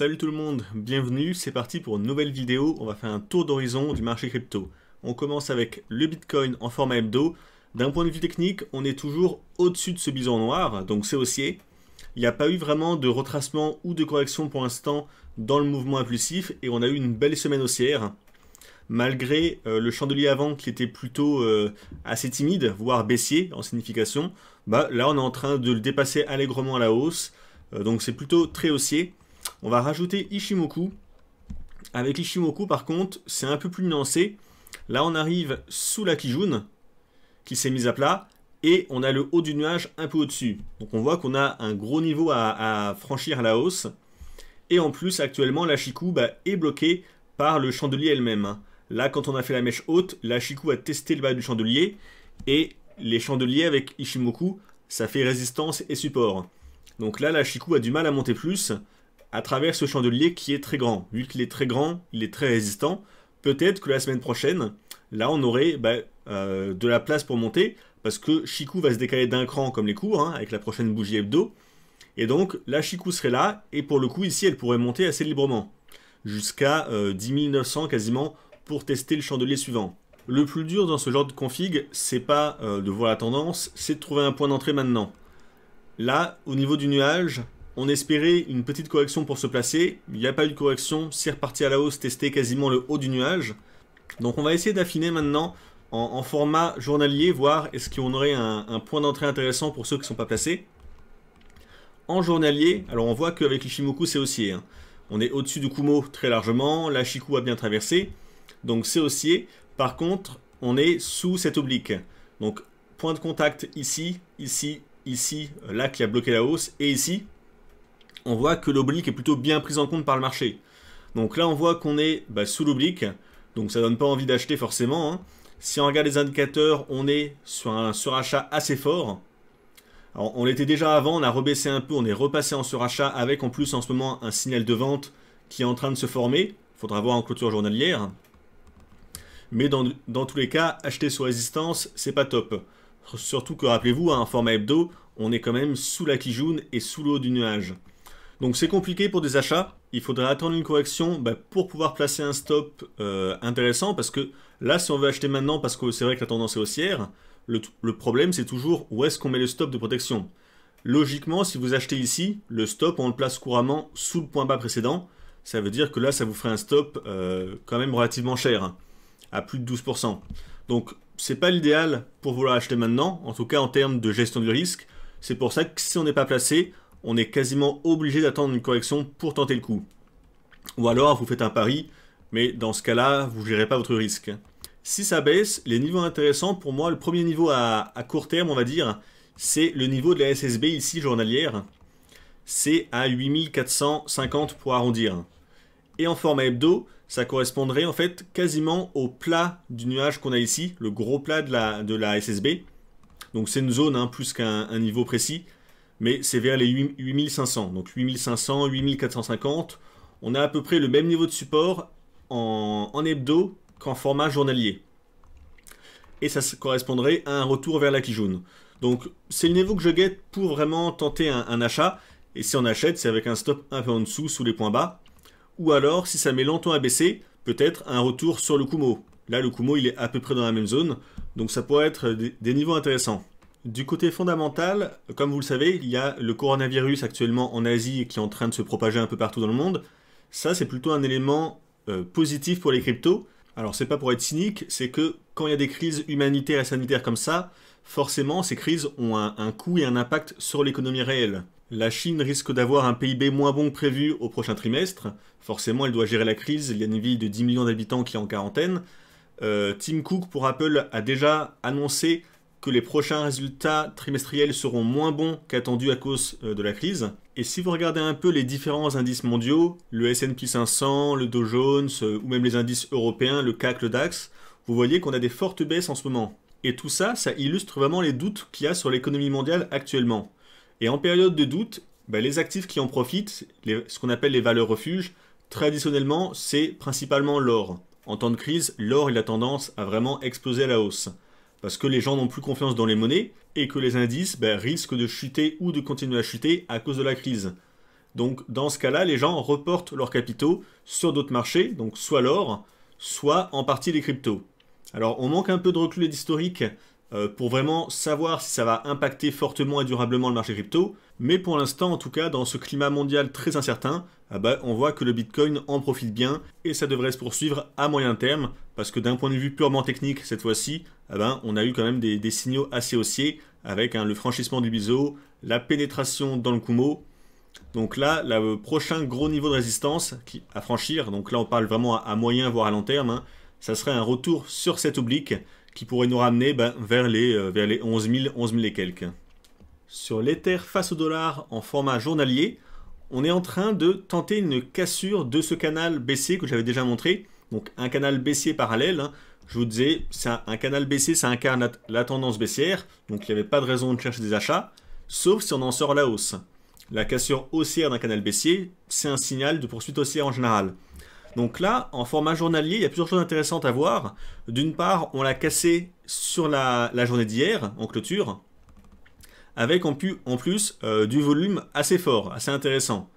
Salut tout le monde, bienvenue, c'est parti pour une nouvelle vidéo, on va faire un tour d'horizon du marché crypto. On commence avec le Bitcoin en format hebdo. D'un point de vue technique, on est toujours au-dessus de ce bison noir, donc c'est haussier. Il n'y a pas eu vraiment de retracement ou de correction pour l'instant dans le mouvement impulsif et on a eu une belle semaine haussière. Malgré euh, le chandelier avant qui était plutôt euh, assez timide, voire baissier en signification, bah, là on est en train de le dépasser allègrement à la hausse. Euh, donc c'est plutôt très haussier. On va rajouter Ishimoku. Avec Ishimoku, par contre, c'est un peu plus nuancé. Là, on arrive sous la Kijun, qui s'est mise à plat, et on a le haut du nuage un peu au-dessus. Donc on voit qu'on a un gros niveau à, franchir la hausse. Et en plus, actuellement, la Shiku bah, est bloquée par le chandelier elle-même. Hein. Là, quand on a fait la mèche haute, la Shiku a testé le bas du chandelier, et les chandeliers avec Ishimoku, ça fait résistance et support. Donc là, la Shiku a du mal à monter plus, à travers ce chandelier qui est très grand. Vu qu'il est très grand, il est très résistant, peut-être que la semaine prochaine, là on aurait bah, euh, de la place pour monter, parce que Chiku va se décaler d'un cran comme les cours, hein, avec la prochaine bougie hebdo, et donc là Chiku serait là, et pour le coup ici elle pourrait monter assez librement, jusqu'à 10 euh, 900 quasiment, pour tester le chandelier suivant. Le plus dur dans ce genre de config, c'est pas euh, de voir la tendance, c'est de trouver un point d'entrée maintenant. Là, au niveau du nuage, on espérait une petite correction pour se placer. Il n'y a pas eu de correction. C'est reparti à la hausse, testé quasiment le haut du nuage. Donc on va essayer d'affiner maintenant en, format journalier, voir est-ce qu'on aurait un, point d'entrée intéressant pour ceux qui ne sont pas placés. En journalier, alors on voit qu'avec l'Ishimoku c'est haussier. Hein. On est au-dessus du Kumo très largement, la a bien traversé, donc c'est haussier. Par contre, on est sous cet oblique. Donc point de contact ici, ici, ici, euh, là qui a bloqué la hausse, et ici, on voit que l'oblique est plutôt bien prise en compte par le marché. Donc là, on voit qu'on est bah, sous l'oblique, donc ça donne pas envie d'acheter forcément. Hein. Si on regarde les indicateurs, on est sur un surachat assez fort. on l'était déjà avant, on a rebaissé un peu, on est repassé en surachat avec en plus en ce moment un signal de vente qui est en train de se former. Faudra voir en clôture journalière. Mais dans, tous les cas, acheter sous résistance, c'est pas top. Surtout que rappelez-vous, à un hein, format hebdo, on est quand même sous la quijoune et sous l'eau du nuage. Donc c'est compliqué pour des achats. Il faudrait attendre une correction bah, pour pouvoir placer un stop euh, intéressant parce que là, si on veut acheter maintenant, parce que c'est vrai que la tendance est haussière, le, problème c'est toujours où est-ce qu'on met le stop de protection. Logiquement, si vous achetez ici, le stop, on le place couramment sous le point bas précédent. Ça veut dire que là, ça vous ferait un stop euh, quand même relativement cher, hein, à plus de 12%. Donc, c'est pas l'idéal pour vouloir acheter maintenant, en tout cas en termes de gestion du risque. C'est pour ça que si on n'est pas placé, on est quasiment obligé d'attendre une correction pour tenter le coup. Ou alors vous faites un pari, mais dans ce cas-là, vous ne gérez pas votre risque. Si ça baisse, les niveaux intéressants pour moi, le premier niveau à, court terme, on va dire, c'est le niveau de la SSB ici journalière. C'est à 8450 pour arrondir. Et en format hebdo, ça correspondrait en fait quasiment au plat du nuage qu'on a ici, le gros plat de la, SSB. Donc c'est une zone hein, plus qu'un niveau précis mais c'est vers les 8500. Donc 8500, 8450. On a à peu près le même niveau de support en, hebdo qu'en format journalier. Et ça correspondrait à un retour vers la Kijun. Donc c'est le niveau que je guette pour vraiment tenter un, achat. Et si on achète, c'est avec un stop un peu en dessous, sous les points bas. Ou alors, si ça met longtemps à baisser, peut-être un retour sur le Kumo. Là, le Kumo, il est à peu près dans la même zone. Donc ça pourrait être des niveaux intéressants. Du côté fondamental, comme vous le savez, il y a le coronavirus actuellement en Asie qui est en train de se propager un peu partout dans le monde. Ça, c'est plutôt un élément euh, positif pour les cryptos. Alors, c'est pas pour être cynique, c'est que quand il y a des crises humanitaires et sanitaires comme ça, forcément, ces crises ont un, coût et un impact sur l'économie réelle. La Chine risque d'avoir un PIB moins bon que prévu au prochain trimestre. Forcément, elle doit gérer la crise. Il y a une ville de 10 millions d'habitants qui est en quarantaine. Euh, Tim Cook pour Apple a déjà annoncé que les prochains résultats trimestriels seront moins bons qu'attendus à cause euh, de la crise. Et si vous regardez un peu les différents indices mondiaux, le S&P 500, le Dow Jones euh, ou même les indices européens, le CAC, le DAX, vous voyez qu'on a des fortes baisses en ce moment. Et tout ça, ça illustre vraiment les doutes qu'il y a sur l'économie mondiale actuellement. Et en période de doute, bah, les actifs qui en profitent, ce qu'on appelle les valeurs refuges, traditionnellement, c'est principalement l'or. En temps de crise, l'or a tendance à vraiment exploser à la hausse parce que les gens n'ont plus confiance dans les monnaies et que les indices ben, risquent de chuter ou de continuer à chuter à cause de la crise. Donc dans ce cas-là, les gens reportent leurs capitaux sur d'autres marchés, donc soit l'or, soit en partie les cryptos. Alors on manque un peu de recul et d'historique euh, pour vraiment savoir si ça va impacter fortement et durablement le marché crypto. Mais pour l'instant, en tout cas, dans ce climat mondial très incertain, ah bah, on voit que le Bitcoin en profite bien et ça devrait se poursuivre à moyen terme parce que d'un point de vue purement technique, cette fois-ci, ah bah, on a eu quand même des, signaux assez haussiers avec hein, le franchissement du biseau, la pénétration dans le Kumo. Donc là, le euh, prochain gros niveau de résistance à franchir, donc là on parle vraiment à, moyen voire à long terme, hein, ça serait un retour sur cet oblique qui pourrait nous ramener ben, vers, les, euh, vers les 11 000, 11 000 et quelques. Sur l'Ether face au dollar en format journalier, on est en train de tenter une cassure de ce canal baissier que j'avais déjà montré. Donc un canal baissier parallèle. Hein. Je vous disais, un, un, canal baissier, ça incarne la, la tendance baissière. Donc il n'y avait pas de raison de chercher des achats, sauf si on en sort la hausse. La cassure haussière d'un canal baissier, c'est un signal de poursuite haussière en général. Donc là, en format journalier, il y a plusieurs choses intéressantes à voir. D'une part, on l'a cassé sur la, journée d'hier, en clôture, avec en, en plus euh, du volume assez fort, assez intéressant.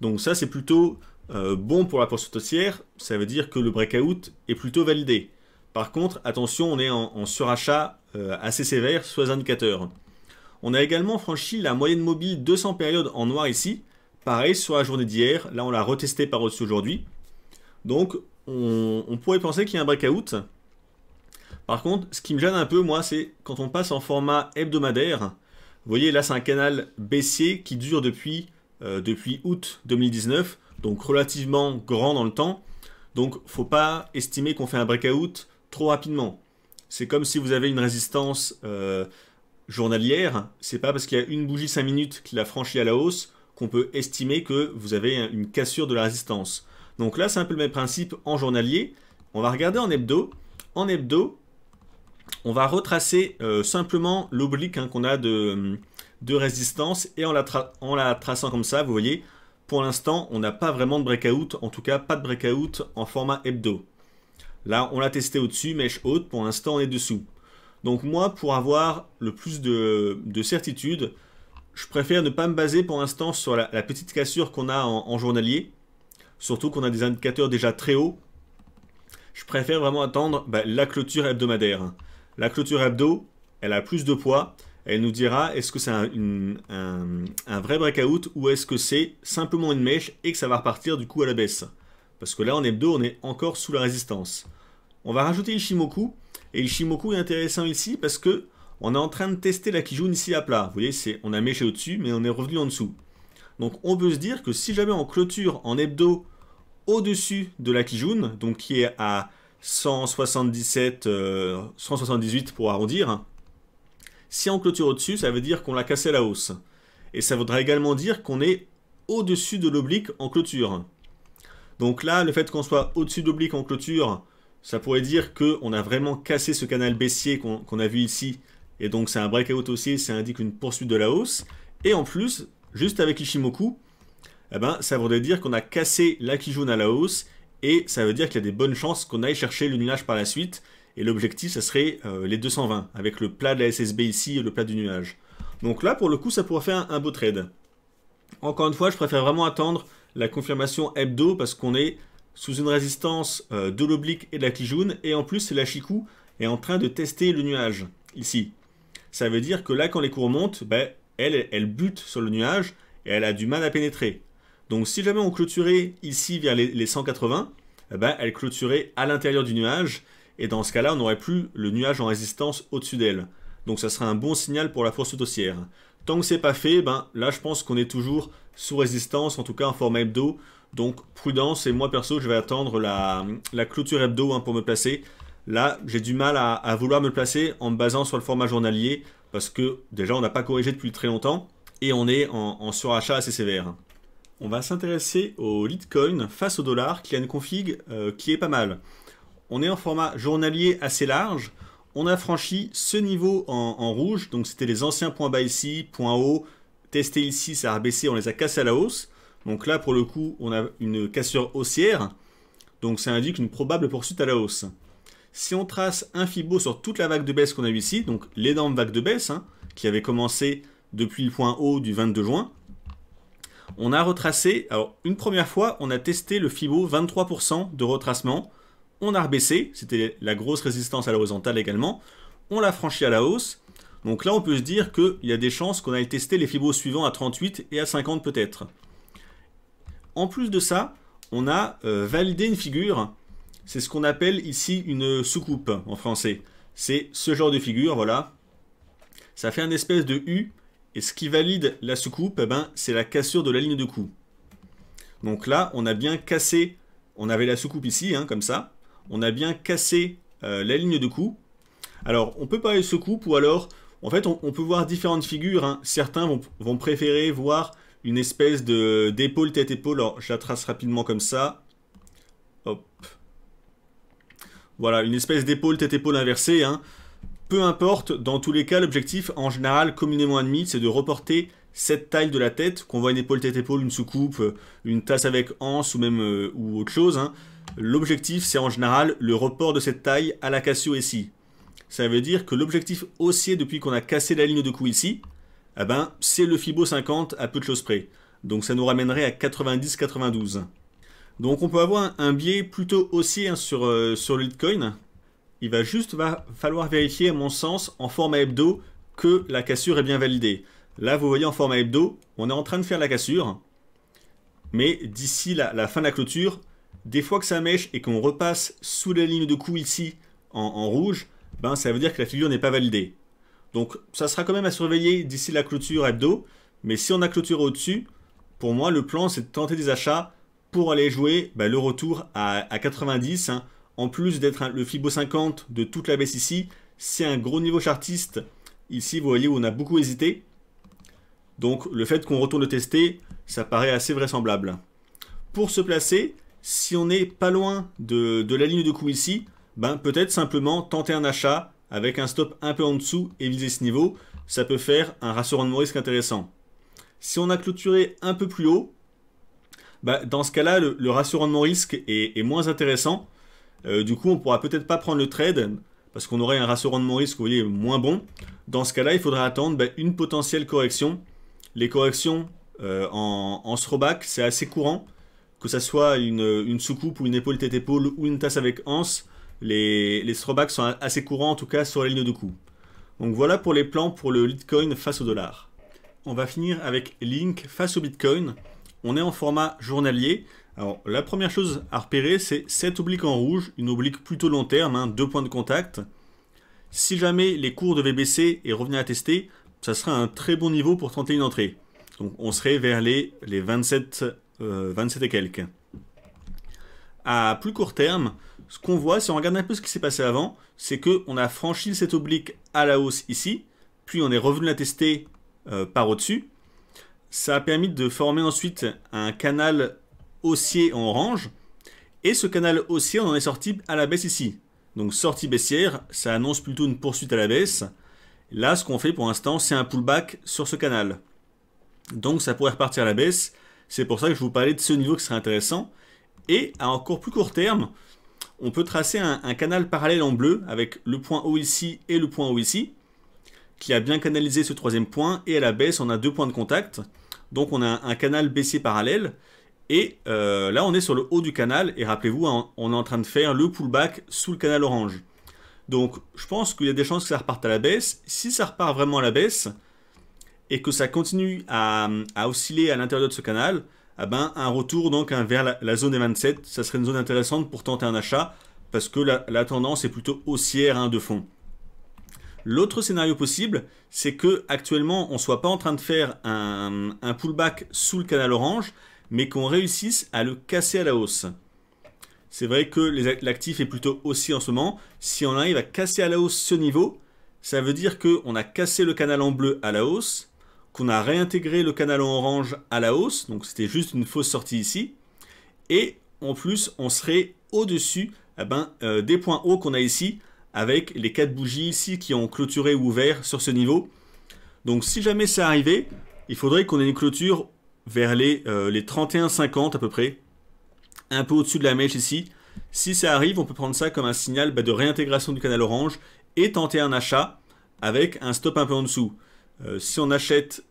Donc ça, c'est plutôt euh, bon pour la poursuite haussière, ça veut dire que le breakout est plutôt validé. Par contre, attention, on est en, surachat euh, assez sévère sur les indicateurs. On a également franchi la moyenne mobile 200 périodes en noir ici. Pareil sur la journée d'hier, là on l'a retesté par dessus aujourd'hui. Donc, on, pourrait penser qu'il y a un breakout. Par contre, ce qui me gêne un peu, moi, c'est quand on passe en format hebdomadaire. Vous voyez, là, c'est un canal baissier qui dure depuis, euh, août 2019, donc relativement grand dans le temps. Donc, faut pas estimer qu'on fait un breakout trop rapidement. C'est comme si vous avez une résistance journalière, euh, journalière. C'est pas parce qu'il y a une bougie 5 minutes qui l'a franchie à la hausse qu'on peut estimer que vous avez une cassure de la résistance. Donc là, c'est un peu le même principe en journalier. On va regarder en hebdo. En hebdo, on va retracer euh, simplement l'oblique hein, qu'on a de, résistance et en la, traçant comme ça, vous voyez, pour l'instant, on n'a pas vraiment de breakout, en tout cas pas de breakout en format hebdo. Là, on l'a testé au-dessus, mèche haute, pour l'instant, on est dessous. Donc moi, pour avoir le plus de, certitude, je préfère ne pas me baser pour l'instant sur la, petite cassure qu'on a en journalier, Surtout qu'on a des indicateurs déjà très hauts. Je préfère vraiment attendre bah, la clôture hebdomadaire. Hein. La clôture hebdo, elle a plus de poids. Elle nous dira est-ce que c'est un, vrai breakout ou est-ce que c'est simplement une mèche et que ça va repartir du coup à la baisse. Parce que là en hebdo, on est encore sous la résistance. On va rajouter Ishimoku. Et Ishimoku est intéressant ici parce que on est en train de tester la Kijun ici à plat. Vous voyez, on a mèché au-dessus, mais on est revenu en dessous. Donc on peut se dire que si jamais en clôture, en hebdo, au-dessus de la Kijun, donc qui est à 177, 178 euh, pour arrondir. Si on clôture au-dessus, ça veut dire qu'on l'a cassé la hausse. Et ça voudra également dire qu'on est au-dessus de l'oblique en clôture. Donc là, le fait qu'on soit au-dessus de l'oblique en clôture, ça pourrait dire qu'on a vraiment cassé ce canal baissier qu'on a vu ici. Et donc c'est un breakout aussi, ça indique une poursuite de la hausse. Et en plus, juste avec Ishimoku, eh ben, ça voudrait dire qu'on a cassé la Kijun à la hausse et ça veut dire qu'il y a des bonnes chances qu'on aille chercher le nuage par la suite. Et l'objectif, ça serait euh, les 220, avec le plat de la SSB ici et le plat du nuage. Donc là, pour le coup, ça pourrait faire un, beau trade. Encore une fois, je préfère vraiment attendre la confirmation hebdo parce qu'on est sous une résistance euh, de l'oblique et de la Kijun. Et en plus, la Chiku est en train de tester le nuage, ici. Ça veut dire que là, quand les cours montent, ben, elle, elle bute sur le nuage et elle a du mal à pénétrer. Donc si jamais on clôturait ici vers les, 180, eh ben, elle clôturait à l'intérieur du nuage, et dans ce cas-là, on n'aurait plus le nuage en résistance au-dessus d'elle. Donc ça serait un bon signal pour la force haussière. Tant que c'est pas fait, ben, là je pense qu'on est toujours sous résistance, en tout cas en format hebdo. Donc prudence, et moi perso, je vais attendre la, clôture hebdo hein, pour me placer. Là, j'ai du mal à, vouloir me placer en me basant sur le format journalier, parce que déjà on n'a pas corrigé depuis très longtemps, et on est en surachat assez sévère on va s'intéresser au Litecoin face au dollar qui a une config euh, qui est pas mal. On est en format journalier assez large. On a franchi ce niveau en, rouge, donc c'était les anciens points bas ici, points hauts, testés ici, ça a baissé, on les a cassés à la hausse. Donc là, pour le coup, on a une cassure haussière, donc ça indique une probable poursuite à la hausse. Si on trace un Fibo sur toute la vague de baisse qu'on a eu ici, donc l'énorme vague de baisse, hein, qui avait commencé depuis le point haut du 22 juin, on a retracé, alors une première fois, on a testé le FIBO 23% de retracement, on a rebaissé, c'était la grosse résistance à l'horizontale également, on l'a franchi à la hausse, donc là on peut se dire qu'il y a des chances qu'on aille tester les fibos suivants à 38 et à 50 peut-être. En plus de ça, on a euh, validé une figure, c'est ce qu'on appelle ici une soucoupe en français. C'est ce genre de figure, voilà. Ça fait un espèce de U et ce qui valide la soucoupe, eh ben, c'est la cassure de la ligne de cou. Donc là, on a bien cassé, on avait la soucoupe ici, hein, comme ça, on a bien cassé euh, la ligne de cou. Alors, on peut parler de soucoupe, ou alors, en fait, on, peut voir différentes figures. Hein. Certains vont, préférer voir une espèce d'épaule, tête-épaule. Alors, je la trace rapidement comme ça. Hop. Voilà, une espèce d'épaule, tête-épaule inversée, hein. Peu importe, dans tous les cas, l'objectif en général communément admis, c'est de reporter cette taille de la tête, qu'on voit une épaule tête-épaule, une soucoupe, euh, une tasse avec anse ou même euh, ou autre chose. Hein. L'objectif, c'est en général le report de cette taille à la cassio ici. Ça veut dire que l'objectif haussier depuis qu'on a cassé la ligne de coup ici, eh ben, c'est le Fibo 50 à peu de choses près. Donc ça nous ramènerait à 90-92. Donc on peut avoir un, biais plutôt haussier hein, sur, euh, sur le Bitcoin, il va juste va falloir vérifier, à mon sens, en format hebdo, que la cassure est bien validée. Là, vous voyez en format hebdo, on est en train de faire la cassure. Mais d'ici la, fin de la clôture, des fois que ça mèche et qu'on repasse sous la ligne de coup ici en, rouge, ben, ça veut dire que la figure n'est pas validée. Donc ça sera quand même à surveiller d'ici la clôture hebdo. Mais si on a clôture au-dessus, pour moi, le plan, c'est de tenter des achats pour aller jouer ben, le retour à, 90. En plus d'être le Fibo 50 de toute la baisse ici, c'est un gros niveau chartiste. Ici, vous voyez où on a beaucoup hésité. Donc le fait qu'on retourne le tester, ça paraît assez vraisemblable. Pour se placer, si on n'est pas loin de, la ligne de coup ici, ben peut-être simplement tenter un achat avec un stop un peu en dessous et viser ce niveau. Ça peut faire un ratio rendement risque intéressant. Si on a clôturé un peu plus haut, ben, dans ce cas-là, le, ratio rendement risque est moins intéressant euh, du coup, on pourra peut-être pas prendre le trade parce qu'on aurait un ratio rendement risque, vous voyez, moins bon. Dans ce cas-là, il faudrait attendre bah, une potentielle correction. Les corrections euh, en, en throwback, c'est assez courant, que ce soit une, soucoupe ou une épaule tête épaule ou une tasse avec anse, les, les throwbacks sont assez courants en tout cas sur la ligne de coup. Donc voilà pour les plans pour le Litecoin face au dollar. On va finir avec Link face au Bitcoin. On est en format journalier, alors, la première chose à repérer, c'est cette oblique en rouge, une oblique plutôt long terme, hein, deux points de contact. Si jamais les cours devaient baisser et revenir à tester, ça serait un très bon niveau pour tenter une entrée. Donc, on serait vers les, les 27, 27 euh, et quelques. À plus court terme, ce qu'on voit, si on regarde un peu ce qui s'est passé avant, c'est qu'on a franchi cette oblique à la hausse ici, puis on est revenu la tester euh, par au-dessus. Ça a permis de former ensuite un canal haussier en orange. Et ce canal haussier, on en est sorti à la baisse ici. Donc sortie baissière, ça annonce plutôt une poursuite à la baisse. Là, ce qu'on fait pour l'instant, c'est un pullback sur ce canal. Donc ça pourrait repartir à la baisse. C'est pour ça que je vous parlais de ce niveau qui serait intéressant. Et à encore plus court terme, on peut tracer un, canal parallèle en bleu avec le point haut ici et le point haut ici, qui a bien canalisé ce troisième point. Et à la baisse, on a deux points de contact. Donc on a un, un canal baissier parallèle et euh, là, on est sur le haut du canal, et rappelez-vous, hein, on est en train de faire le pullback sous le canal orange. Donc, je pense qu'il y a des chances que ça reparte à la baisse. Si ça repart vraiment à la baisse, et que ça continue à, osciller à l'intérieur de ce canal, ah ben, un retour donc hein, vers la, zone des 27, ça serait une zone intéressante pour tenter un achat, parce que la, tendance est plutôt haussière hein, de fond. L'autre scénario possible, c'est qu'actuellement, on ne soit pas en train de faire un pullback sous le canal orange, mais qu'on réussisse à le casser à la hausse. C'est vrai que l'actif est plutôt haussier en ce moment. Si on arrive à casser à la hausse ce niveau, ça veut dire qu'on a cassé le canal en bleu à la hausse, qu'on a réintégré le canal en orange à la hausse, donc c'était juste une fausse sortie ici, et en plus on serait au-dessus eh ben, euh, des points hauts qu'on a ici, avec les quatre bougies ici qui ont clôturé ouvert sur ce niveau. Donc si jamais ça arrivait, il faudrait qu'on ait une clôture vers les, 31,50 euh, à peu près, un peu au-dessus de la mèche ici. Si ça arrive, on peut prendre ça comme un signal bah, de réintégration du canal orange et tenter un achat avec un stop un peu en dessous. Euh, si on achète,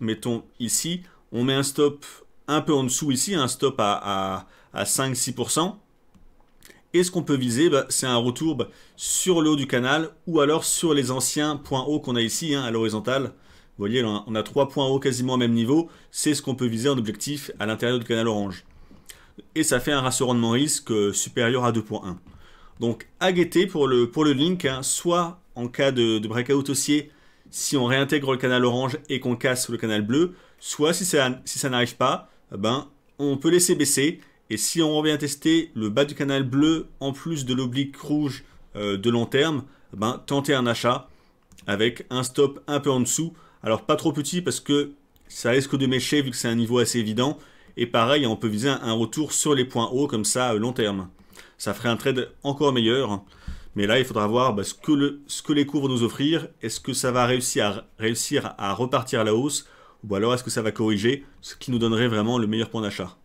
mettons ici, on met un stop un peu en dessous ici, un stop à, à, 5-6%. Et ce qu'on peut viser, bah, c'est un retour bah, sur le haut du canal ou alors sur les anciens points hauts qu'on a ici hein, à l'horizontale. Vous voyez, on a, trois points hauts quasiment au même niveau. C'est ce qu'on peut viser en objectif à l'intérieur du canal orange. Et ça fait un ratio risque supérieur à 2.1. Donc à guetter pour le, pour le link, hein, soit en cas de, breakout haussier, si on réintègre le canal orange et qu'on casse le canal bleu, soit si ça, si ça n'arrive pas, eh ben, on peut laisser baisser. Et si on revient tester le bas du canal bleu en plus de l'oblique rouge euh, de long terme, eh ben, tenter un achat avec un stop un peu en dessous alors pas trop petit parce que ça risque de mécher vu que c'est un niveau assez évident. Et pareil, on peut viser un retour sur les points hauts comme ça à long terme. Ça ferait un trade encore meilleur. Mais là, il faudra voir bah, ce, que les cours vont nous offrir. Est-ce que ça va réussir à, réussir à repartir à la hausse Ou alors est-ce que ça va corriger Ce qui nous donnerait vraiment le meilleur point d'achat.